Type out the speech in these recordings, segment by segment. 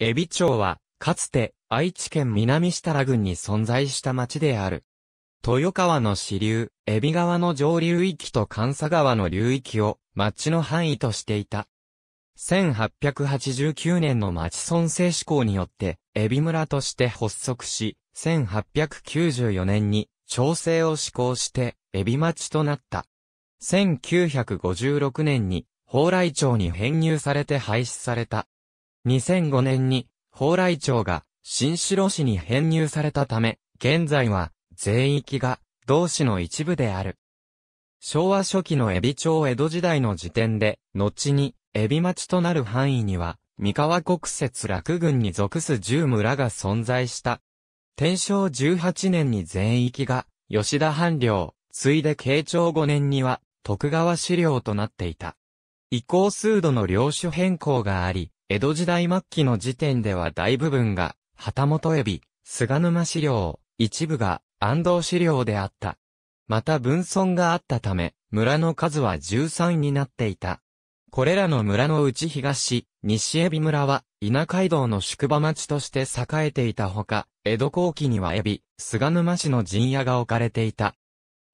エビ町は、かつて、愛知県南設楽郡に存在した町である。豊川の支流、エビ川の上流域と関佐川の流域を、町の範囲としていた。1889年の町村制施行によって、エビ村として発足し、1894年に、調整を施行して、エビ町となった。1956年に、蓬莱町に編入されて廃止された。2005年に、蓬莱町が新城市に編入されたため、現在は全域が同市の一部である。昭和初期の海老町江戸時代の時点で、後に海老町となる範囲には、三河国設落群に属す10村が存在した。天正18年に全域が吉田藩領、ついで慶長5年には徳川資料となっていた。移行数度の領主変更があり、江戸時代末期の時点では大部分が、旗本エビ、菅沼資料、一部が安藤資料であった。また分村があったため、村の数は13になっていた。これらの村のうち東、西エビ村は、稲街道の宿場町として栄えていたほか、江戸後期にはエビ、菅沼市の陣屋が置かれていた。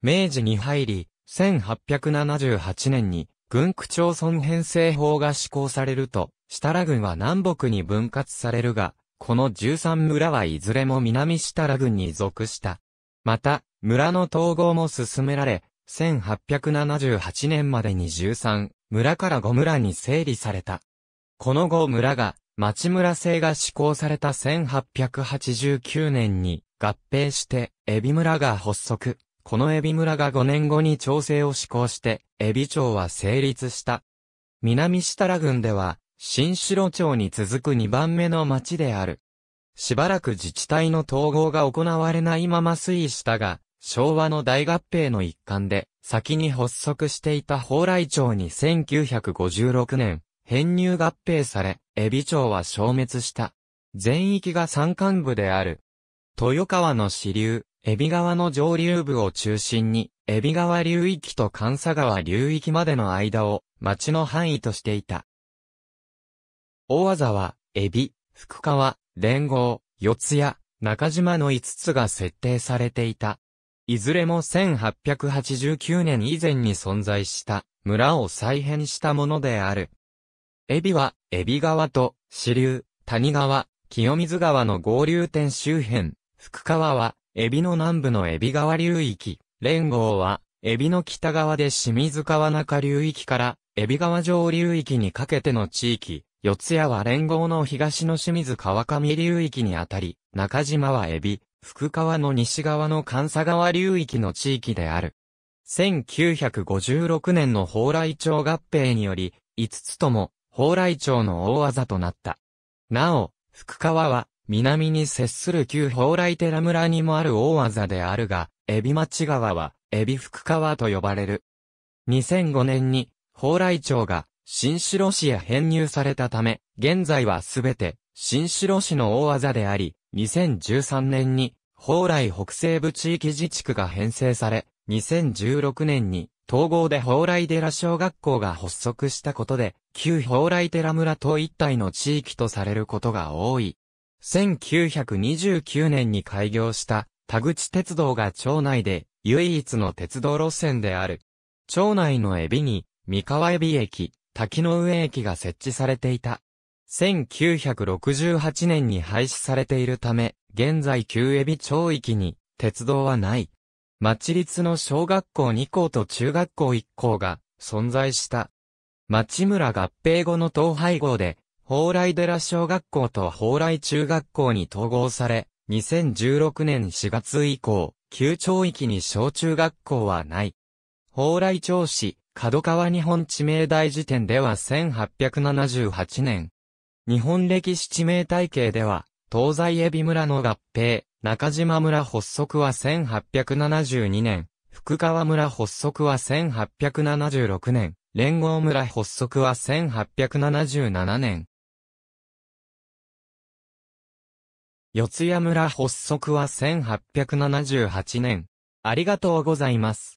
明治に入り、1878年に、軍区町村編成法が施行されると、設楽郡は南北に分割されるが、この13村はいずれも南設楽郡に属した。また、村の統合も進められ、1878年までに13村から5村に整理された。この5村が、町村制が施行された1889年に合併して、エビ村が発足。このエビ村が5年後に調整を施行して、エビ町は成立した。南設楽郡では、新城町に続く2番目の町である。しばらく自治体の統合が行われないまま推移したが、昭和の大合併の一環で、先に発足していた蓬莱町に1956年、編入合併され、エビ町は消滅した。全域が山間部である。豊川の支流、エビ川の上流部を中心に、エビ川流域と関佐川流域までの間を、町の範囲としていた。大和沢、エビ、福川、連合、四谷、中島の5つが設定されていた。いずれも1889年以前に存在した村を再編したものである。エビは、エビ川と支流、谷川、清水川の合流点周辺、福川は、エビの南部のエビ川流域、連合は、エビの北側で清水川中流域から、エビ川上流域にかけての地域、四谷は連合の東の清水川上流域にあたり、中島はエビ、福川の西側の関佐川流域の地域である。1956年の蓬莱町合併により、5つとも、蓬莱町の大技となった。なお、福川は、南に接する旧蓬莱寺村にもある大技であるが、エビ町川は、エビ福川と呼ばれる。2005年に、蓬莱町が、新城市へ編入されたため、現在はすべて、新城市の大技であり、2013年に、蓬莱北西部地域自治区が編成され、2016年に、統合で蓬莱寺小学校が発足したことで、旧蓬莱寺村と一体の地域とされることが多い。1929年に開業した田口鉄道が町内で唯一の鉄道路線である。町内のエビに、三河エビ駅、滝の上駅が設置されていた。1968年に廃止されているため、現在旧エビ町域に鉄道はない。町立の小学校2校と中学校1校が存在した。町村合併後の統廃合で、蓬莱寺小学校と蓬莱中学校に統合され、2016年4月以降、旧町域に小中学校はない。蓬莱町市、角川日本地名大辞典では1878年。日本歴史地名体系では、東西海老村の合併、中島村発足は1872年、福川村発足は1876年、連合村発足は1877年。四谷村発足は1878年。ありがとうございます。